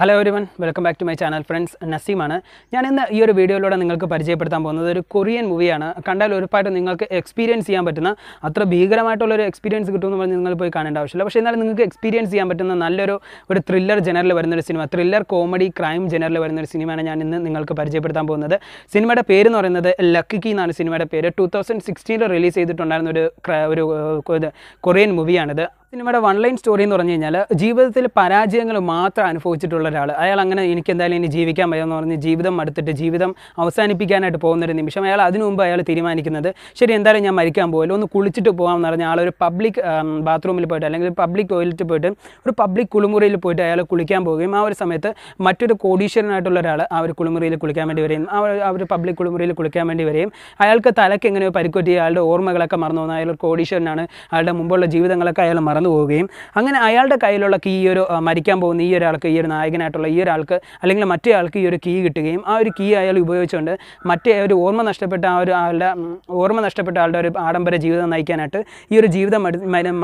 hello ഒരുവൻ welcome back to my channel friends നസീമാണ് ഞാൻ ഇന്ന് ഈ ഒരു വീഡിയോയിലൂടെ നിങ്ങൾക്ക് പരിചയപ്പെടുത്താൻ പോകുന്നത് ഒരു കൊറിയൻ മൂവിയാണ് കണ്ടാൽ ഒരുപാട് നിങ്ങൾക്ക് എക്സ്പീരിയൻസ് ചെയ്യാൻ പറ്റുന്ന അത്ര ഭീകരമായിട്ടുള്ളൊരു എക്സ്പീരിയൻസ് കിട്ടുമെന്ന് പറഞ്ഞ് നിങ്ങൾ പോയി കാണേണ്ട ആവശ്യമില്ല പക്ഷേ എന്നാലും നിങ്ങൾക്ക് എക്സ്പീരിയൻസ് ചെയ്യാൻ പറ്റുന്ന നല്ലൊരു ഒരു ത്രില്ലർ ജനറിൽ വരുന്നൊരു സിനിമ ത്രില്ലർ കോമഡി ക്രൈം ജനറിൽ വരുന്നൊരു സിനിമയാണ് ഞാൻ ഇന്ന് നിങ്ങൾക്ക് പരിചയപ്പെടുത്താൻ പോകുന്നത് സിനിമയുടെ പേര് എന്ന് പറയുന്നത് ലക്കിക്കി എന്നാണ് സിനിമയുടെ പേര് ടു തൗസൻഡ് സിക്സ്റ്റീനിൽ റിലീസ് ചെയ്തിട്ടുണ്ടായിരുന്ന ഒരു ഒരു കൊറിയൻ മൂവിയാണിത് സിനിമയുടെ വൺ ലൈൻ സ്റ്റോറി എന്ന് പറഞ്ഞു കഴിഞ്ഞാൽ ജീവിതത്തിൽ പരാജയങ്ങൾ മാത്രം അനുഭവിച്ചിട്ടുള്ള ഒരാൾ അയാൾ അങ്ങനെ എനിക്ക് എന്തായാലും ഇനി ജീവിക്കാൻ പറ്റുമെന്ന് പറഞ്ഞ് ജീവിതം അടുത്തിട്ട് ജീവിതം അവസാനിപ്പിക്കാനായിട്ട് പോകുന്നൊരു നിമിഷം അയാൾ അതിനു മുമ്പ് അയാൾ തീരുമാനിക്കുന്നത് ശരി എന്തായാലും ഞാൻ മരിക്കാൻ പോകുമല്ലോ ഒന്ന് കുളിച്ചിട്ട് പോകാമെന്ന് പറഞ്ഞാൽ ആളൊരു പബ്ലിക് ബാത്റൂമിൽ പോയിട്ട് അല്ലെങ്കിൽ പബ്ലിക് ടോയ്ലറ്റിൽ പോയിട്ട് ഒരു പബ്ലിക് കുളിമുറിയിൽ പോയിട്ട് അയാൾ കുളിക്കാൻ പോവുകയും ആ ഒരു സമയത്ത് മറ്റൊരു കോടീശ്വരനായിട്ടുള്ള ഒരാൾ ആ ഒരു കുളിമുറിയിൽ കുളിക്കാൻ വേണ്ടി വരികയും ആ ഒരു പബ്ലിക് കുളിമുറിയിൽ കുളിക്കാൻ വേണ്ടി വരികയും അയാൾക്ക് തലയ്ക്ക് എങ്ങനെയോ പരിക്കൊറ്റി അയാളുടെ ഓർമ്മകളൊക്കെ മറന്നു പോകുന്നത് അയാൾ കോടീശ്വരനാണ് അയാളുടെ മുമ്പുള്ള ജീവിതങ്ങളൊക്കെ അയാൾ മറന്നു കടന്നു പോവുകയും അങ്ങനെ അയാളുടെ കയ്യിലുള്ള കീ ഒരു മരിക്കാൻ പോകുന്ന ഈ ഒരാൾക്ക് ഈ ഒരു നായകനായിട്ടുള്ള ഈ ഒരാൾക്ക് അല്ലെങ്കിൽ മറ്റേ ആൾക്ക് ഈ ഒരു കീ കിട്ടുകയും ആ ഒരു കീ അയാൾ ഉപയോഗിച്ചുകൊണ്ട് മറ്റേ ഒരു ഓർമ്മ നഷ്ടപ്പെട്ട ആ ഒരു ആളുടെ ഓർമ്മ നഷ്ടപ്പെട്ട ആളുടെ ഒരു ആഡംബര ജീവിതം നയിക്കാനായിട്ട് ഈ ഒരു ജീവിതം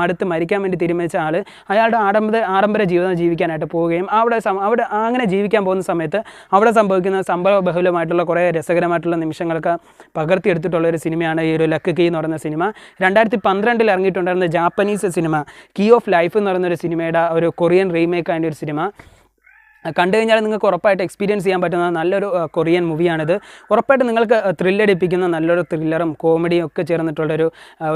മടുത്ത് മരിക്കാൻ വേണ്ടി തീരുമാനിച്ച ആൾ അയാളുടെ ആഡംബര ആഡംബര ജീവിതം ജീവിക്കാനായിട്ട് പോവുകയും അവിടെ അവിടെ അങ്ങനെ ജീവിക്കാൻ പോകുന്ന സമയത്ത് അവിടെ സംഭവിക്കുന്ന ബഹുലമായിട്ടുള്ള കുറേ രസകരമായിട്ടുള്ള നിമിഷങ്ങളൊക്കെ പകർത്തിയെടുത്തിട്ടുള്ള ഒരു സിനിമയാണ് ഈ ഒരു ലക്ക് കീ എന്ന് പറയുന്ന സിനിമ രണ്ടായിരത്തി പന്ത്രണ്ടിൽ ഇറങ്ങിയിട്ടുണ്ടായിരുന്ന ജാപ്പനീസ് സിനിമ കീ ഓഫ് ലൈഫ് എന്ന് പറയുന്ന ഒരു സിനിമയുടെ ഒരു കൊറിയൻ റീമേക്ക് ആയ ഒരു സിനിമ കണ്ടു കഴിഞ്ഞാൽ നിങ്ങൾക്ക് ഉറപ്പായിട്ട് എക്സ്പീരിയൻസ് ചെയ്യാൻ പറ്റുന്ന നല്ലൊരു കൊറിയൻ മൂവിയാണിത് ഉറപ്പായിട്ട് നിങ്ങൾക്ക് ത്രില്ലടിപ്പിക്കുന്ന നല്ലൊരു ത്രില്ലറും കോമഡിയും ഒക്കെ ചേർന്നിട്ടുള്ളൊരു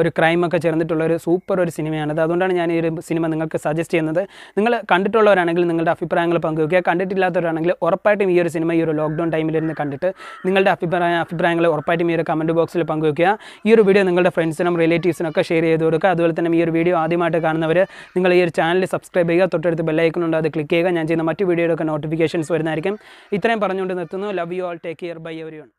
ഒരു ക്രൈമൊക്കെ ചേർന്നിട്ടുള്ളൊരു സൂപ്പർ ഒരു സിനിമയാണിത് അതുകൊണ്ടാണ് ഞാൻ ഈ ഒരു സിനിമ നിങ്ങൾക്ക് സജസ്റ്റ് ചെയ്യുന്നത് നിങ്ങൾ കണ്ടിട്ടുള്ളവരാണെങ്കിൽ നിങ്ങളുടെ അഭിപ്രായങ്ങൾ പങ്കുവയ്ക്കുക കണ്ടിട്ടില്ലാത്തവരാണെങ്കിൽ ഉറപ്പായിട്ടും ഈ ഒരു സിനിമ ഈ ഒരു ലോക്ക്ഡൗൺ ടൈമിലിരുന്ന് കണ്ടിട്ട് നിങ്ങളുടെ അഭിപ്രായ അഭിപ്രായങ്ങൾ ഉറപ്പായിട്ടും ഈ ഒരു കമൻറ്റ് ബോക്സിൽ പങ്കുവയ്ക്കുക ഈ ഒരു വീഡിയോ നിങ്ങളുടെ ഫ്രണ്ട്സിനും റിലേറ്റീവ്സിനും ഒക്കെ ഷെയർ ചെയ്ത് കൊടുക്കുക അതുപോലെ തന്നെ ഈ ഒരു വീഡിയോ ആദ്യമായിട്ട് കാണുന്നവർ നിങ്ങൾ ഈ ഒരു ചാനൽ സബ്സ്ക്രൈബ് ചെയ്യുക തൊട്ടടുത്ത് ബെല്ലൈക്കൺ അത് ക്ലിക്ക് ചെയ്യുക ഞാൻ ചെയ്യുന്ന മറ്റു വീഡിയോ നോട്ടിഫിക്കേഷൻസ് വരുന്നതായിരിക്കും ഇത്രയും പറഞ്ഞുകൊണ്ട് നിർത്തുന്നു love you all take care bye every one